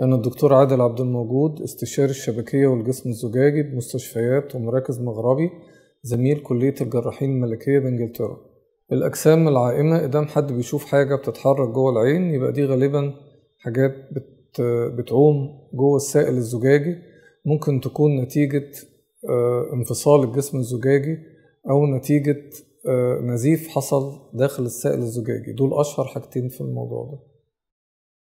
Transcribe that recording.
أنا الدكتور عادل عبد الموجود استشاري الشبكية والجسم الزجاجي بمستشفيات ومراكز مغربي زميل كلية الجراحين الملكية بإنجلترا الأجسام العائمة إدام حد بيشوف حاجة بتتحرك جوه العين يبقى دي غالبا حاجات بت بتعوم جوه السائل الزجاجي ممكن تكون نتيجة آه، انفصال الجسم الزجاجي أو نتيجة آه، نزيف حصل داخل السائل الزجاجي دول أشهر حاجتين في الموضوع ده